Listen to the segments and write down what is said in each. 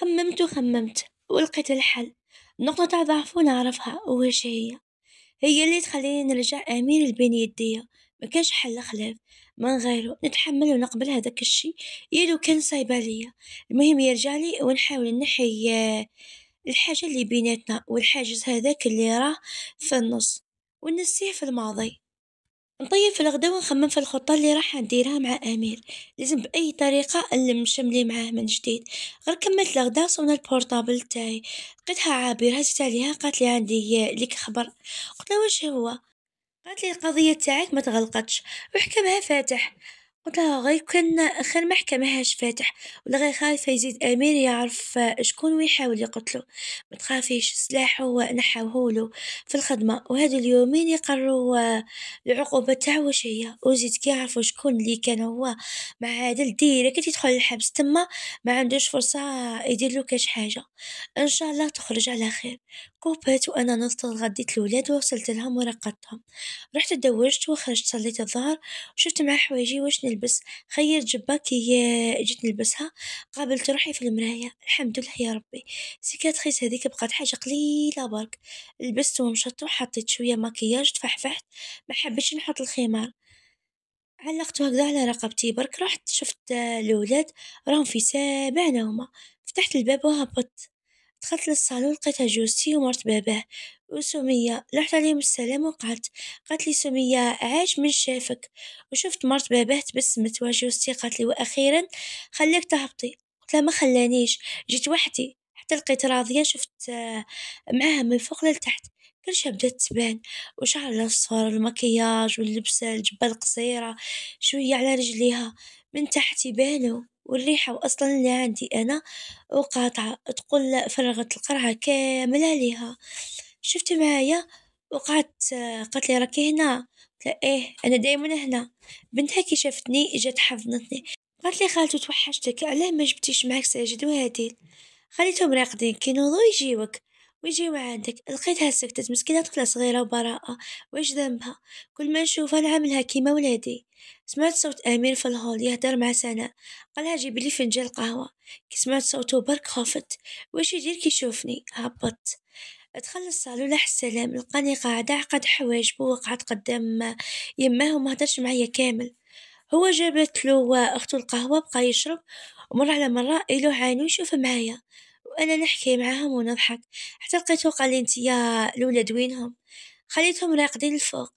خممت وخممت ولقيت الحل نقطة ضعف نعرفها وش هي هي اللي تخليني نرجع أمير البين يديا ما كانش حل خلاف من غيره نتحمل ونقبل هذاك الشي يلو كان صايبه ليا المهم يرجع لي ونحاول نحي آه، الحاجه اللي بيناتنا والحاجز هذاك اللي راه في النص ونسيه في الماضي نطيب في الغدا ونخمم في الخطة اللي راح نديرها مع أمير لازم بأي طريقة شملي معاه من جديد غير كملت الغدا صونا البورتابل تاعي لقيتها عابرة هزت عليها قالت لي عندي ليك خبر قلت لها واش هو قالت لي القضية تاعك ما تغلقتش وحكمها فاتح قلت لها غي كان خير محكمة هاش فاتح ولا غي خايفة يزيد أمير يعرف شكون ويحاول يقتلو متخافيش سلاحو نحاوهولو في الخدمة وهادو اليومين يقروا آه، العقوبة تاعو واش هي وزيد كي يعرفو شكون اللي كان هو مع عادل ديريكت يدخل الحبس تما ما عندوش فرصة يديرلو كاش حاجة ان شاء الله تخرج على خير. كوبات وأنا نصت غديت وصلت لهم ورقدتهم رحت تزوجت وخرجت صليت الظهر وشفت مع حوايجي واش نلبس خيرت جبة كي جيت نلبسها قابلت روحي في المراية الحمد لله يا ربي سيكاتريس هذيك بقات حاجة قليلة برك لبست ومشطت وحطيت شوية مكياج تفحفحت ما حبيتش نحط الخمار علقت هكذا على رقبتي برك رحت شفت الاولاد راهم في سابع نومة فتحت الباب وهبطت دخلت للصالون لقيتها جوزتي ومرت باباه وسمية لحت عليهم السلام وقعدت قالت لي سمية عاش من شافك وشفت مرت باباه تبسمت وجوزتي قالت لي وأخيرا خلاك تهبطي قلت لها ما خلانيش جيت وحدي حتى لقيت راضية شفت آه، معاها من فوق للتحت كل شيء بدات تبان وشعر الاصفر والمكياج واللبسه الجبه القصيره شويه على رجليها من تحت يبانو والريحة وأصلا اللي عندي أنا وقاطعة تقول فرغت القرعة كاملة ليها، شفت معايا وقعدت قالتلي راكي هنا؟ قلتلها إيه أنا دايما هنا، بنتها كي شافتني جات حضنتني قالتلي خالتو توحشتك علاه ما جبتيش معاك ساجد وهاديل، خليتهم راقدين كي نوضو يجيوك. ويجيو عندك لقيتها سكتت مسكينة طفلة صغيرة وبراءة واش ذنبها كل ما نشوفها نعاملها كيما ولادي سمعت صوت أمير في الهول يهدر مع سناء قالها جيبي لي فنجان القهوة كي سمعت صوته برك خفت واش يدير كي يشوفني هبطت دخل الصالون لح السلام لقاني قاعدة عقد حواجبو وقعد قدام يماه وما هدرش معايا كامل هو جابت له اختو القهوه بقى يشرب ومره على مره إلو عينو يشوف معايا وأنا نحكي معاهم ونضحك حتى لقيتو قالي انت يا لولا وينهم خليتهم راقدين الفوق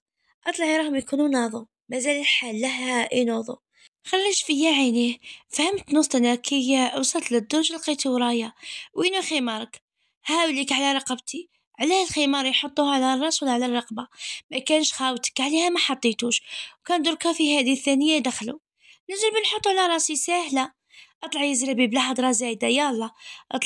أطلعي راهم يكونو ناضو مازال الحال له ينوضو خرج فيا عينيه فهمت نص كي وصلت للدرج لقيتو ورايا وينو خمارك هاوليك على رقبتي علاه الخمار يحطوه على الراس ولا على الرقبة ما كانش خاوتك عليها ما حطيتوش وكان دركا في هذه الثانية دخلوا نجرب نحطو على راسي ساهلة اطلع يا زربي بلا هضره زايدة يلا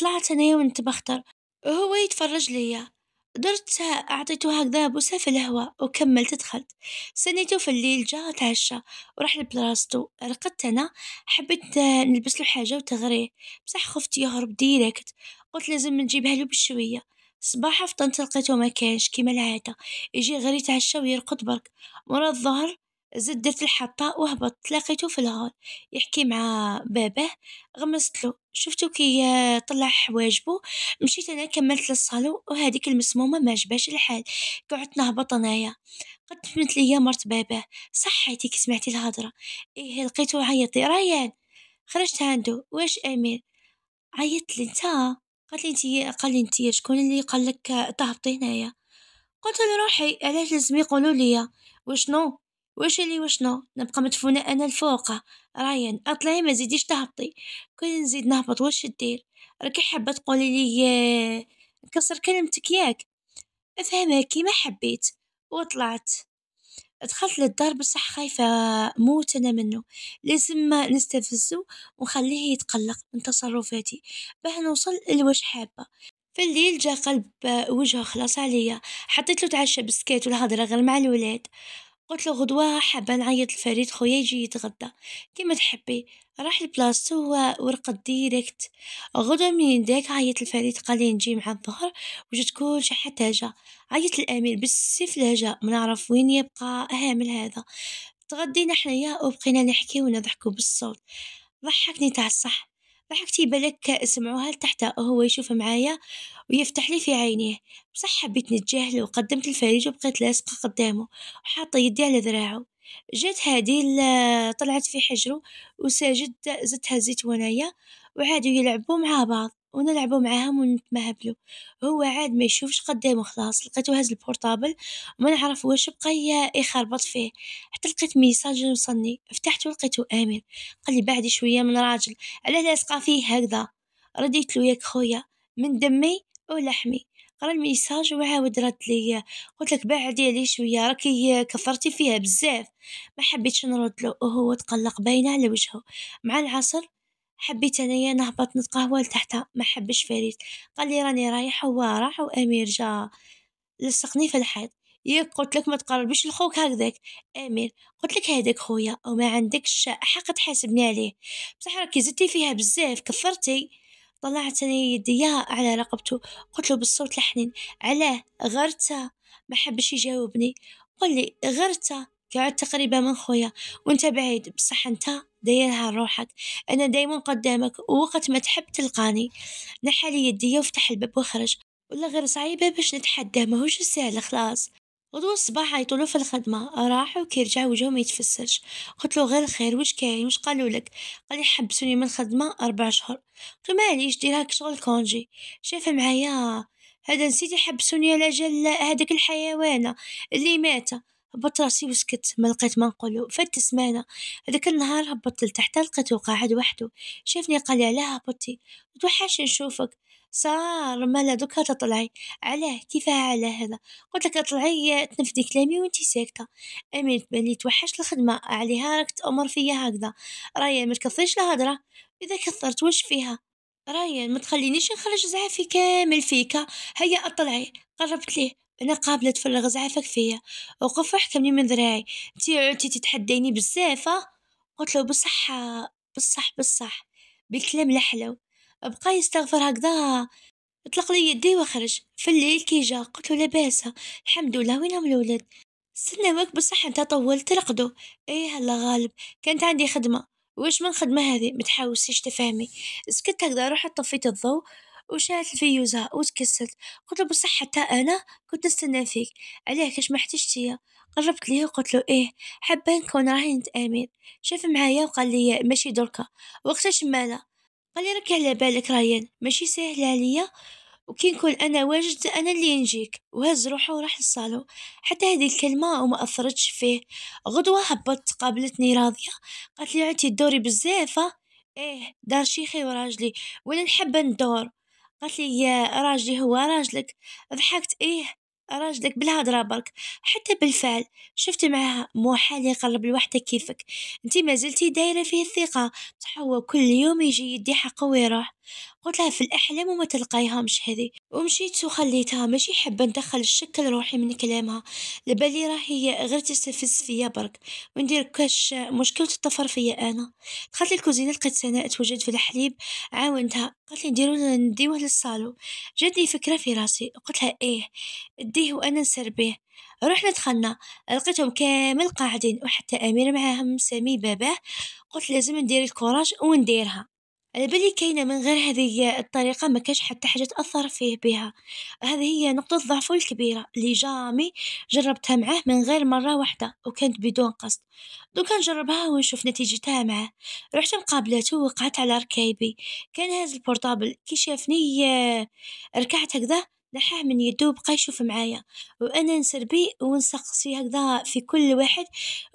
طلعت انايا وانت بختر وهو يتفرج ليا درت أعطيته هكذا بوسة في الهواء وكملت دخلت سنيته في الليل جا تعشى وراح لبلاصتو رقدت أنا حبيت نلبس له حاجة وتغريه بصح خفت يهرب ديريكت قلت لازم نجيبها له بشوية صباحا فطنت لقيته ما كانش كيما العادة يجي غير يتعشى ويرقد برك مرات الظهر زد درت الحطه وهبط تلاقيتو في الهول يحكي مع باباه له شفتو كي آه، طلع حواجبو مشيت انا كملت للصالون وهذيك المسمومة ما جباش الحال قعدت نهبط انايا قد فهمت ليا مرت باباه صحيتي كي سمعتي الهضرة ايه لقيتو عيط لي ريان خرجت عندو واش امير عيطت لي انت قال لي انتي قال لي انتي شكون اللي قال لك آه، تهبطي هنايا قلت لروحي علاش لازم يقولوا ليا وشنو واش اللي وشنو نبقى مدفونه انا الفوق رايان اطلعي ما زيديش تهبطي كل نزيد نهبط واش دير راكي حابه تقولي لي نكسر آه، كلمتك ياك افهمها كيما حبيت وطلعت دخلت للدار بصح خايفة موت أنا منه لازم نستفزه ونخليه يتقلق من تصرفاتي باه نوصل لواش حابة في الليل جا قلب آه، وجهه خلاص عليا حطيت له تعشى بسكيت والهضره غير مع الولاد قلتلو غدوة حابة نعيط لفريد خويا يجي يتغدى كيما تحبي، راح لبلاصتو ورقد ديريكت، غدوة منين داك عيط لفريد قالي نجي مع الظهر وجات حتى جا عيط لأمير لهجا لهجة نعرف وين يبقى هامل هذا، تغدينا حنايا وبقينا نحكيو ونضحكو بالصوت، ضحكني تاع الصح. راح أكتبه لك اسمعوها لتحت هو يشوف معايا ويفتح لي في عينيه بصح حبيت نتجاهل وقدمت الفريج وبقيت لاصقة قدامه وحاطة يدي على ذراعه جات هادي طلعت في حجره وساجد زتها زيت ونايا وعادوا يلعبوا مع بعض ونلعبوا معاهم ونتمهبلوا هو عاد ما يشوفش قدامه خلاص لقيتو هاز البورطابل وما نعرف واش بقى يخربط فيه حتى لقيت ميساج وصلني فتحته لقيتو امير قال لي بعدي شويه من راجل على لاصقه فيه هكذا رديت له ياك خويا من دمي ولحمي قرا الميساج وعاود رد ليا قلت لك بعدي عليه شويه راكي كفرتي فيها بزاف ما حبيتش نرد له وهو تقلق باينه على وجهه مع العصر حبيت انايا نهبط نتقهوى ما حبش فريد قالي راني رايح هو راح وامير جا لصقني في الحيط ياك قلتلك ما تقربيش لخوك هكذاك امير قلتلك هذاك خويا وما عندكش حق تحاسبني عليه بصح راكي زدتي فيها بزاف كفرتي طلعت انا يديا على رقبته قلت له بالصوت الحنين علاه غرتا ما حبش يجاوبني قل لي غرتا قعدت تقريبا من خويا وانت بعيد بصح انت ديرها روحك أنا دايما قدامك ووقت ما تحب تلقاني نحالي يدي وافتح الباب وخرج ولا غير صعيبة باش نتحداه ماهوش سهل خلاص غدو الصباح عيطولو في الخدمة راحو كي رجع وجهو ما يتفسرش قلتلو غير خير واش كاين واش قالوا لك قال حبسوني من الخدمة أربع شهور قلتلو معليش دير هاك شغل كونجي شاف معايا هذا نسيت يحبسوني على جال هذاك الحيوانة اللي مات هبطت راسي وسكت ما لقيت ما نقولو فات سمانة هذاك النهار هبطت لتحت لقيته قاعد وحده شافني قال لي علاه هبطتي توحش نشوفك صار مالا دوكا تطلعي علاه كيفاه على هذا قلت لك اطلعي تنفدي كلامي وانتي ساكته امين تبان توحش الخدمه عليها راك تامر فيا هكذا رايا ما تكثريش الهضره اذا كثرت واش فيها رايا ما تخلينيش نخرج زعافي كامل فيك هيا اطلعي قربت ليه انا قابله تفرغ زعفك فيا وقف واحكمني من ذراعي انتي عدتي تتحديني بزاف اه له بصح بصح بصح بالكلام لحلو بقى يستغفر هكذا طلق لي يدي وخرج في الليل كي جا قلت له لاباس الحمد لله وينهم الولاد وقت بصح انت طولت رقدو ايه الله غالب كانت عندي خدمه واش من خدمه هذه متحوسيش تفهمي سكت هكذا رحت طفيت الضو وشالت الفيوزة وتكسلت قلت له بصح حتى أنا كنت نستنى فيك علاه كاش ما احتجتيا قربت ليه وقلت له ايه حابه نكون راهي نتامن شاف معايا وقال لي ماشي دركا وقتاش مالا قال لي راك على بالك رايان ماشي ساهل عليا وكي نكون انا واجد انا اللي نجيك وهز روحه وراح للصالون حتى هذه الكلمه وما اثرتش فيه غدوه هبطت قابلتني راضيه قالت لي عتي دوري بزاف ايه دار شيخي وراجلي ولا نحب ندور قالت لي يا راجلي هو راجلك ضحكت ايه راجلك بالهضرة برك حتى بالفعل شفت معها مو حال يقرب لوحده كيفك انتي ما زلتي دايرة فيه الثقة صح هو كل يوم يجي يدي حقه ويروح قلت لها في الأحلام وما مش هذه ومشيت وخليتها ماشي حابة ندخل الشك لروحي من كلامها لبالي راهي غير تستفز فيا برك وندير كاش مشكل تطفر فيا أنا دخلت الكوزينة لقيت سناء توجد في الحليب عاونتها قالت لي نديرو نديوه للصالون جاتني فكرة في راسي قلت لها إيه اديه وأنا نسربيه رحنا دخلنا لقيتهم كامل قاعدين وحتى امير معاهم سامي باباه قلت لازم ندير الكوراج ونديرها على بالي كاينه من غير هذه الطريقه ما كاش حتى حاجه تاثر فيه بها هذه هي نقطه ضعفه الكبيره اللي جامي جربتها معاه من غير مره واحده وكانت بدون قصد دوكا نجربها ونشوف نتيجتها معاه رحت مقابلته وقعت على ركايبي كان هاز البورتابل كي شافني آه، ركعت هكذا نحاه من يدو بقى يشوف معايا وانا نسربي ونسقسي هكذا في كل واحد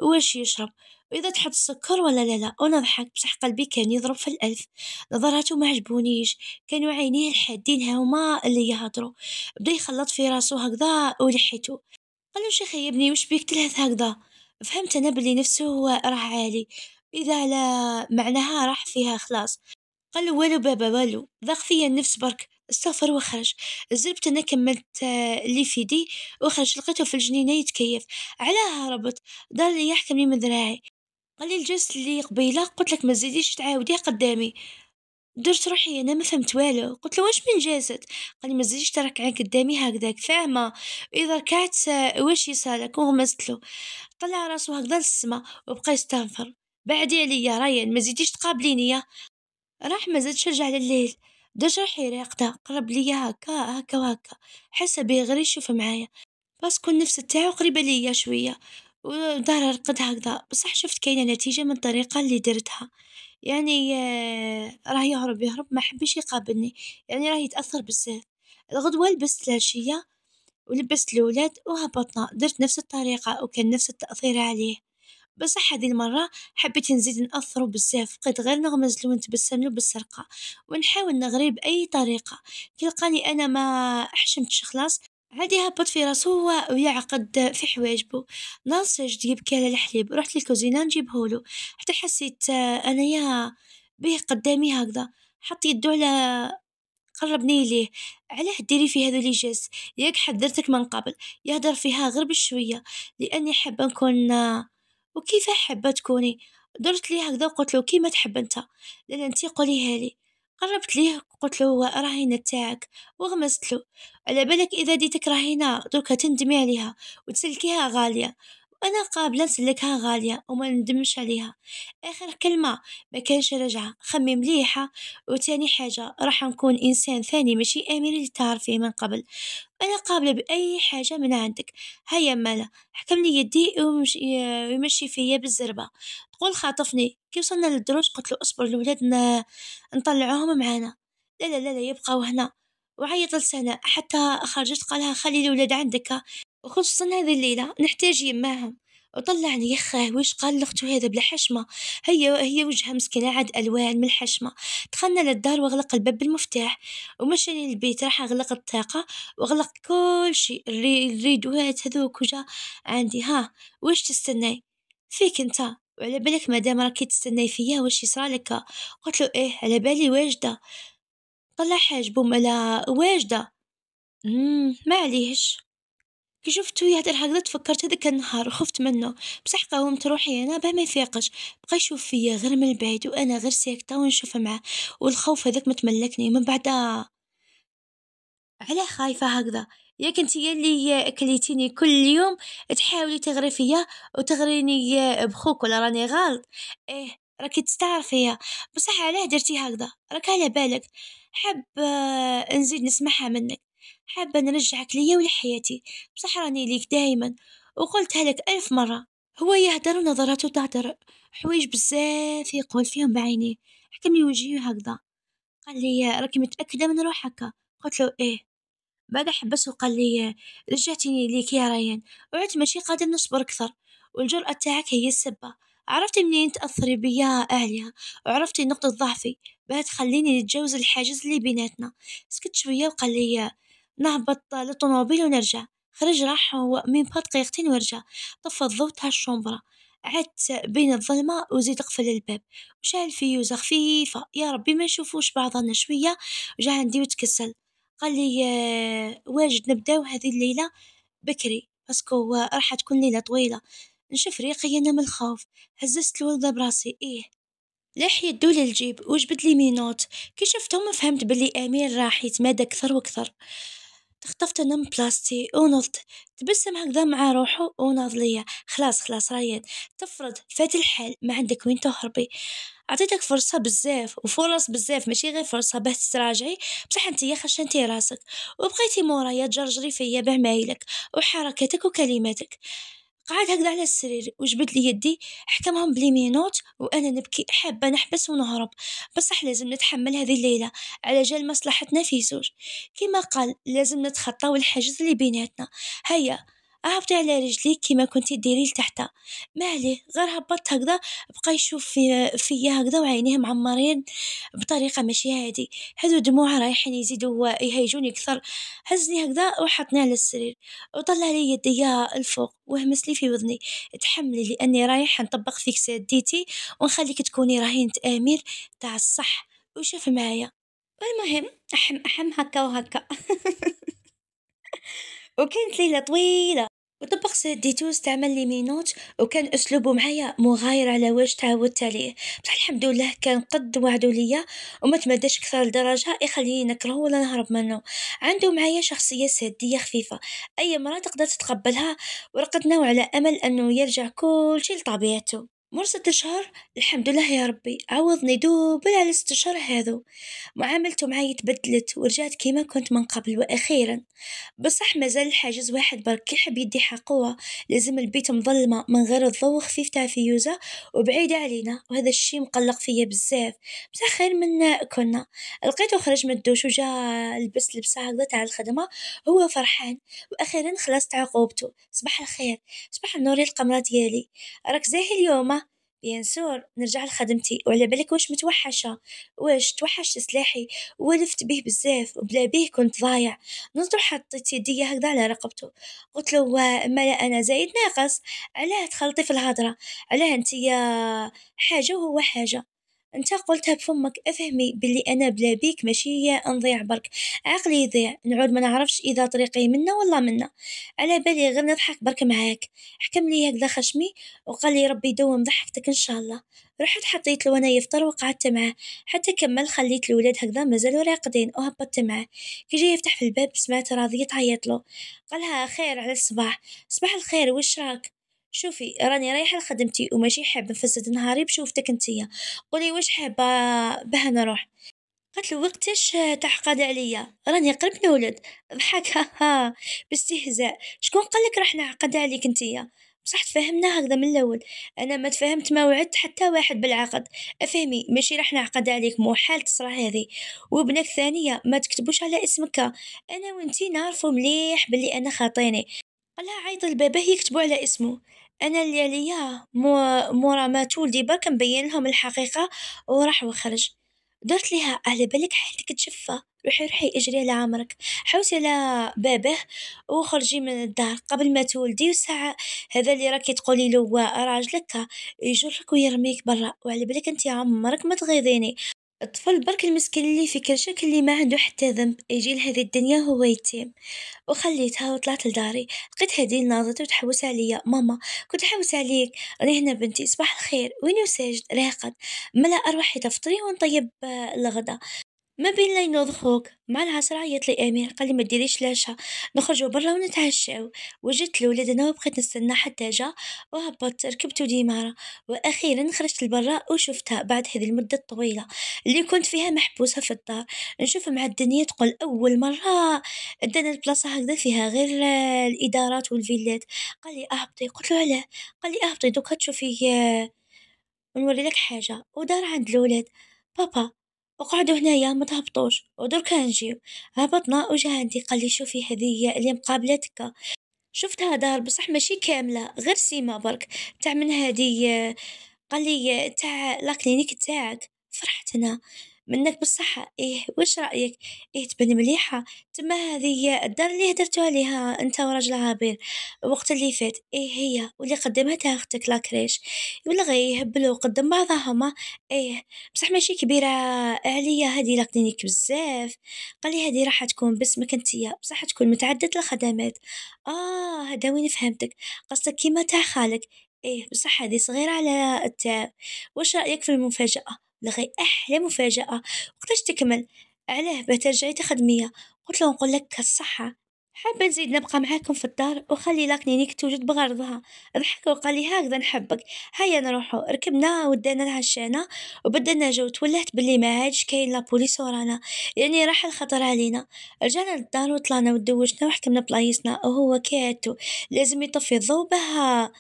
واش يشرب وإذا تحط السكر ولا لا لا ونضحك بصح قلبي كان يضرب في الألف نظراتو ما عجبونيش كانوا عينيه الحادين هما اللي يهضروا بدا يخلط في راسو هكذا ولحيتو قالو شيخ يا ابني واش بيك تلهث هكذا فهمت انا بلي نفسه راه عالي اذا لا معناها راح فيها خلاص قال له والو بابا والو ضاق فيا النفس برك استغفر وخرج زربت انا كملت اللي آه، في يدي وخرج لقيته في الجنينه يتكيف علاه هربت دار لي يحكمني من ذراعي قال لي الجلسة اللي قبيله قلت لك ما تزيديش تعاوديه قدامي درت روحي انا ما فهمت والو قلت له واش من جازت قال لي ما تزيديش تراك عين قدامي هكذاك فاهمه اذا ركعت واش يسالك وغمزت له طلع راسو هكذا للسما وبقى يستنفر بعدي عليا ريان ما تزيديش تقابليني راح ما زادش رجع لليل درت روحي راقدة قرب ليا هكا هكا وهكا حس بيه غير يشوف معايا بس كون نفس تاعو قريبة ليا شوية ودار رقد هكذا بصح شفت كاينة نتيجة من الطريقة اللي درتها يعني آه، راه يهرب يهرب ما حبش يقابلني يعني راه يتاثر بزاف الغدوه لبست العشيه ولبست الولاد وهبطنا درت نفس الطريقه وكان نفس التاثير عليه بصح هذه المره حبيت نزيد ناثره بزاف بقيت غير نغمز ونتبسملو بالسرقه ونحاول نغري باي طريقه كي لقاني انا ما احشمتش خلاص عادي هبط في راسو هو ويعقد في حواجبو ناصر جيب يبكي على الحليب رحت للكوزينة نجيبهولو حتى حسيت انايا بيه قدامي هكذا حط يدو على قربني ليه علاه ديري في هذا لي جيس ياك حذرتك من قبل يهدر فيها غير بشويه لاني حابه نكون وكيف حابه تكوني درت ليه هكذا وقلت له كيما تحب انت لالا انت قوليها لي قربت ليه قلت له راهي تاعك وغمزت له على بالك اذا ديتك تكرهينا دركا تندمي عليها وتسلكيها غاليه وانا قابله نسلكها غاليه وما ندمش عليها اخر كلمه ما كانش رجعة خمي مليحه وتاني حاجه راح نكون انسان ثاني ماشي امير اللي تعرفيه من قبل انا قابله باي حاجه من عندك هيا مالا حكم لي يدي ويمشي فيا بالزربه تقول خاطفني كي وصلنا للدروج قلت له اصبر الولاد نطلعوهم معانا لا لا لا يبقاو هنا وعيط لسنة حتى خرجت قالها خلي الولاد عندك خصوصا هذه الليلة نحتاج يماها وطلعني يخاه واش قال لختو هذا بلا حشمة هي هي وجهها مسكينة عاد ألوان من الحشمة دخلنا للدار وغلق الباب بالمفتاح ومشاني للبيت راح أغلق الطاقة وغلق كل شيء الريدوات هذوك وجا عندي ها واش تستناي فيك انت وعلى بالك مادام راكي تستناي فيا واش يصرالك قلت له ايه على بالي واجده طلع حاجبه ملا واجده امم ما عليهش كي شفت هي هاد الحقدة تفكرت هذاك النهار وخفت منه بصح قاومت روحي انا باه ما يفيقش بقى يشوف فيا غير من بعيد وانا غير ساكته ونشوف معاه والخوف هذاك متملكني من بعد علاه خايفه هكذا يا انتيا اللي كليتيني كل يوم تحاولي تغري فيا وتغريني بخوك ولا راني غلط ايه راكي تستعرفيها بصح علاه درتي هكذا راك على بالك حب آه، نزيد نسمعها منك حابة نرجعك ليا ولحياتي بصح راني ليك دايما وقلتها لك ألف مرة هو يهدر ونظراته تهدر حوايج بزاف يقول فيهم بعينيه حكم لي وجهي هكذا قال لي راكي متأكدة من روحك قلت له إيه بعد حبس وقال لي رجعتيني ليك يا ريان وعدت ماشي قادر نصبر أكثر والجرأة تاعك هي السبة عرفتي منين تأثري بيا أهلي وعرفتي نقطة ضعفي باه تخليني نتجاوز الحاجز اللي بيناتنا سكت شوية وقال لي نهبط للطنوبيل ونرجع خرج راح من بعد دقيقتين ورجع طفى الضوء تاع الشومبرا عدت بين الظلمة وزيد قفل الباب وشعل فيوزة خفيفة يا ربي ما نشوفوش بعضنا شوية وجا عندي وتكسل قال لي آه، واجد نبداو هذه الليلة بكري باسكو آه، راح تكون ليلة طويلة نشف ريقي أنا من الخوف هززت الولد براسي إيه لاح يدو للجيب وجبت لي مينوت كي شفتهم فهمت بلي امير راح يتمادى اكثر واكثر تخطفت انا من بلاصتي ونضت تبسم هكذا مع روحو وناض ليا خلاص خلاص رايد تفرض فات الحال ما عندك وين تهربي عطيتك فرصة بزاف وفرص بزاف ماشي غير فرصة باه تتراجعي بصح انتيا خشنتي راسك وبقيتي مورايا تجرجري فيا بعمايلك وحركاتك وكلماتك قعد هكذا على السرير وجبد لي يدي حكمهم بلي مينوت وانا نبكي حابه نحبس ونهرب بصح لازم نتحمل هذه الليله على جال مصلحتنا في زوج كما قال لازم نتخطاو الحاجز اللي بيناتنا هيا هبطي على رجليك كيما كنتي ديري لتحت ما عليه غير هبطت هكذا بقى يشوف في فيا هكذا وعينيه معمرين بطريقه ماشي هادي هادو دموع رايحين يزيدوا يهيجوني اكثر هزني هكذا وحطني على السرير وطلع لي يديا الفوق وهمس لي في وذني تحملي لاني رايح نطبق فيك سديتي ونخليك تكوني رهينه امير تاع الصح وشاف معايا المهم احم احم هكا وهكا وكانت ليله طويله وطبق سديتو استعمل لي مينوت وكان اسلوبه معايا مغاير على واش تعودت عليه بصح الحمد لله كان قد وعدو ليا وما تمداش اكثر لدرجه يخليني نكرهه ولا نهرب منه عنده معايا شخصيه ساديه خفيفه اي مرة تقدر تتقبلها ورقدنا على امل انه يرجع كل شيء لطبيعته مر ست شهور الحمد لله يا ربي عوضني دوبل على ست شهور هذو معاملته معاي تبدلت ورجعت كيما كنت من قبل وأخيرا بصح مازال الحاجز واحد برك يحب يدي حقوه لازم البيت مظلمة من غير الضوء خفيف تاع فيوزة وبعيدة علينا وهذا الشي مقلق فيا بزاف بصح خير من كنا لقيته خرج من الدوش وجا لبس لبسة هكذا تاع الخدمة هو فرحان وأخيرا خلصت عقوبته صباح الخير صباح النور القمرة ديالي راك زاهي اليوم بيان سور نرجع لخدمتي وعلى بالك واش متوحشه واش توحشت سلاحي ولفت بيه بزاف وبلا بيه كنت ضايع نضر حطيت يدي هكذا على رقبته قلت له ما لا انا زايد ناقص علاه تخلطي في الهضره علاه انت حاجه وهو حاجه انت قلتها بفمك افهمي بلي انا بلا بيك ماشي هي نضيع برك عقلي يضيع نعود ما نعرفش اذا طريقي منا ولا منا على بالي غير نضحك برك معاك حكم لي هكذا خشمي وقال لي ربي يدوم ضحكتك ان شاء الله رحت حطيت له وانا يفطر وقعدت معاه حتى كمل خليت الولاد هكذا مازالوا راقدين وهبطت معاه كي جاي يفتح في الباب سمعت راضية تعيط له قالها خير على الصباح صباح الخير وش راك شوفي راني رايحة لخدمتي وماشي حابة نفسد نهاري بشوفتك نتيا قولي واش حابة باه نروح قالت له وقتاش تحقد عليا راني قرب نولد ضحك ها باستهزاء شكون قالك راح نعقد عليك نتيا بصح تفهمنا هكذا من الاول انا ما تفهمت ما وعدت حتى واحد بالعقد افهمي ماشي راح نعقد عليك مو حال تصرا هذه وابنك ثانيه ما تكتبوش على اسمك انا وانتي نعرفوا مليح بلي انا خاطيني قالها عيط لباباه يكتبوا على اسمه انا اللي عليا مورا ما تولدي برك لهم الحقيقه وراح وخرج درت ليها على بالك حياتك تشفى روحي روحي اجري على عمرك حوسي على بابه وخرجي من الدار قبل ما تولدي وساعة هذا اللي راكي تقولي له راجلك يجرك ويرميك برا وعلى بالك انت عمرك ما تغيظيني الطفل برك المسكين اللي كل شكل اللي ما عندو حتى ذنب يجي لهذه الدنيا هو يتيم، وخليتها وطلعت لداري لقيت هادين ناضت وتحوس عليا ماما كنت حوس عليك راني هنا بنتي صباح الخير وينو ساجد؟ راقد ملا أروح حتى فطري ونطيب آه، الغدا. ما بين لي خوك مع العصر عيط لي امير قال لي ما ديريش لاشا نخرجوا برا ونتعشاو وجدت الولاد انا وبقيت نستنى حتى جا وهبط ركبت ديمارة واخيرا خرجت لبرا وشفتها بعد هذه المده الطويله اللي كنت فيها محبوسه في الدار نشوف مع الدنيا تقول اول مره دانا البلاصه هكذا فيها غير الادارات والفيلات قال لي اهبطي قلت له علاه قال لي اهبطي دوك تشوفي ونوري آه، لك حاجه ودار عند الولاد بابا وقعدوا هنايا ما تهبطوش ودركا نجيو هبطنا وجا عندي قال لي شوفي هدية اللي مقابلتك شفتها دار بصح ماشي كامله غير سيما برك تاع من هذه قال لي تاع لاكلينيك تاعك فرحت انا منك بالصحة إيه وش رأيك إيه تبني مليحة تما هذه الدار اللي هدرتو عليها أنت وراجل عابر وقت اللي فات إيه هي واللي قدمتها أختك لاكريش ولا إيه، يهبلوا قدم بعضهما إيه بصح ماشي كبيرة عليا هذه لاكلينيك بزاف قال لي هذه راح تكون باسمك أنت بصح تكون متعدد الخدمات اه هذا وين فهمتك قصدك كيما تاع خالك ايه بصح هذه صغيرة على التعب واش رأيك في المفاجأة لغي أحلى مفاجأة وقتاش تكمل علاه بترجعي له نقول نقولك الصحة حابة نزيد نبقى معاكم في الدار وخلي لاكنينيك توجد بغرضها ضحك وقالي هكذا نحبك هيا نروحو ركبنا ودانا الشانة وبدلنا جو تولهت بلي ما عادش كاين لابوليس ورانا يعني راح الخطر علينا رجعنا للدار وطلعنا ودوجنا وحكمنا بلايصنا وهو كاتو لازم يطفي الضو بها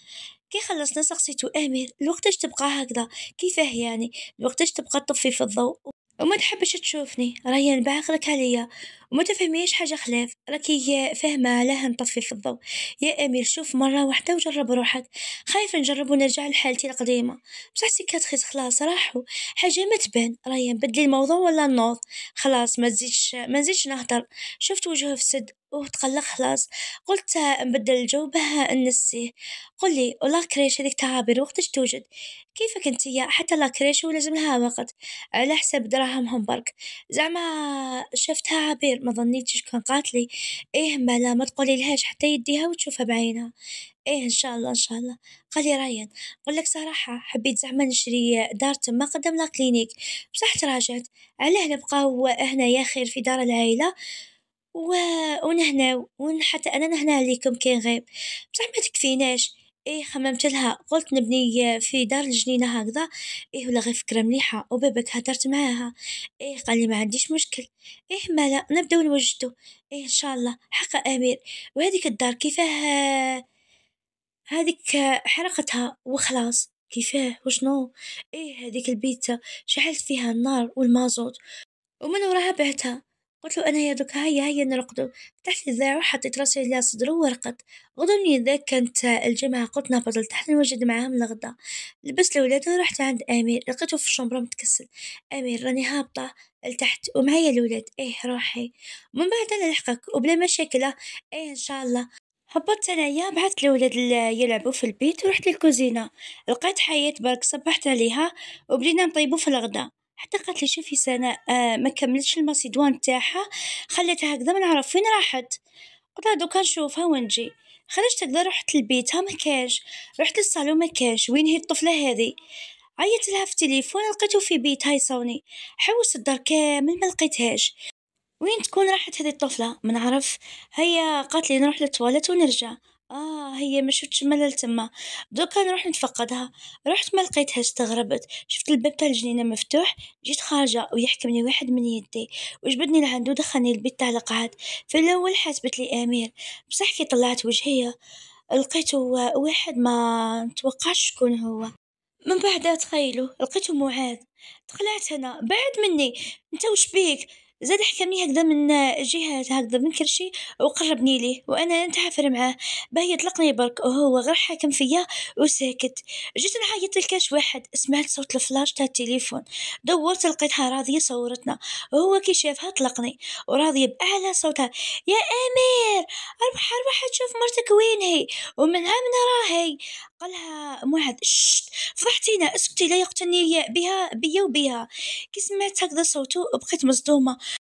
كي خلصنا سقسيتو امير لوقتاش تبقى هكذا كيفاه يعني لوقتاش تبقى تطفي في الضوء وما تحبش تشوفني راهي نبعقلك عليا وما تفهميش حاجة خلاف راكي فاهمة لها نطفي في الضوء يا أمير شوف مرة واحدة وجرب روحك خايف نجرب ونرجع لحالتي القديمة بصح سيكاتريس خلاص راحو حاجة ما تبان راهي نبدلي الموضوع ولا نوض خلاص ما تزيدش ما نزيدش نهضر شفت وجهه في السد وتقلق خلاص قلت نبدل الجو بها نسيه قولي ولا كريش هذيك تعابير وقتاش توجد كيفك انتيا حتى لا كريش ولازم لها وقت على حساب دراهمهم برك زعما شفتها عابير ما ظنيتش كان قالت لي ايه مالا ما تقولي لهاش حتى يديها وتشوفها بعينها ايه ان شاء الله ان شاء الله قال لي رايان قول لك صراحه حبيت زعما نشري دار تما قدام لا كلينيك بصح تراجعت علاه نبقاو هنايا خير في دار العائله و... ونهناو ون حتى انا نهنا عليكم كي نغيب بصح ما تكفيناش إيه خممت لها قلت نبني آه، في دار الجنينة هكذا إيه ولا غير فكرة مليحة وبابك هدرت معاها إيه قال لي ما عنديش مشكل إيه ما لا نبداو نوجدو إيه إن شاء الله حق أمير وهذيك الدار كيفاه هذيك آه، حرقتها وخلاص كيفاه وشنو إيه هذيك البيتزا شعلت فيها النار والمازوت ومن وراها بعتها قلت له أنا يا دوك هيا هيا نرقدو فتحت الذراع وحطيت راسي على صدره ورقد غضبني ذاك كانت الجماعة قلت نبضل تحت نوجد معاهم الغدا لبست الولادة ورحت عند أمير لقيته في الشمبرة متكسل أمير راني هابطة لتحت ومعايا الولاد ايه روحي ومن بعد انا لحقك وبلا مشاكل ايه ان شاء الله هبطت انايا بعثت الولاد يلعبوا في البيت ورحت للكوزينه لقيت حياة برك صبحت عليها وبدينا نطيبو في الغداء حتى قالت لي شوفي سناء آه ما كملتش الماسيدوان تاعها خليتها هكذا ما نعرف فين راحت قلت لها دوكا نشوفها ونجي خرجت هكذا رحت لبيتها ما كاش رحت للصالون ما كاش وين هي الطفله هذه عيطت لها في التليفون لقيته في بيتها يصوني حوس الدار كامل ما لقيتهاش وين تكون راحت هذه الطفله ما نعرف هيا قالت لي نروح للتواليت ونرجع آه هي ما شفتش ملل تما دوكا نروح نتفقدها رحت ما لقيتها استغربت شفت الباب تاع الجنينة مفتوح جيت خارجة ويحكمني واحد من يدي وجبدني لعندو ودخلني البيت تاع القعد في الأول حاسبت لي أمير بصح كي طلعت وجهية لقيتو واحد ما نتوقعش شكون هو من بعد تخيلوا لقيتو معاذ طلعت هنا بعد مني انت وش بيك زاد حكمني هكذا من جهة هكذا من كرشي وقربني ليه وأنا نتحافر معاه باه يطلقني برك وهو غير حاكم فيا وساكت جيت نعيط لكاش واحد سمعت صوت الفلاش تاع التليفون دورت لقيتها راضية صورتنا وهو كي شافها طلقني وراضية بأعلى صوتها يا أمير أربح أربح تشوف مرتك وين هي ومنها من راهي قالها معاذ شت فضحتينا اسكتي لا يقتلني بها بيا وبيها كي سمعت هكذا صوته بقيت مصدومه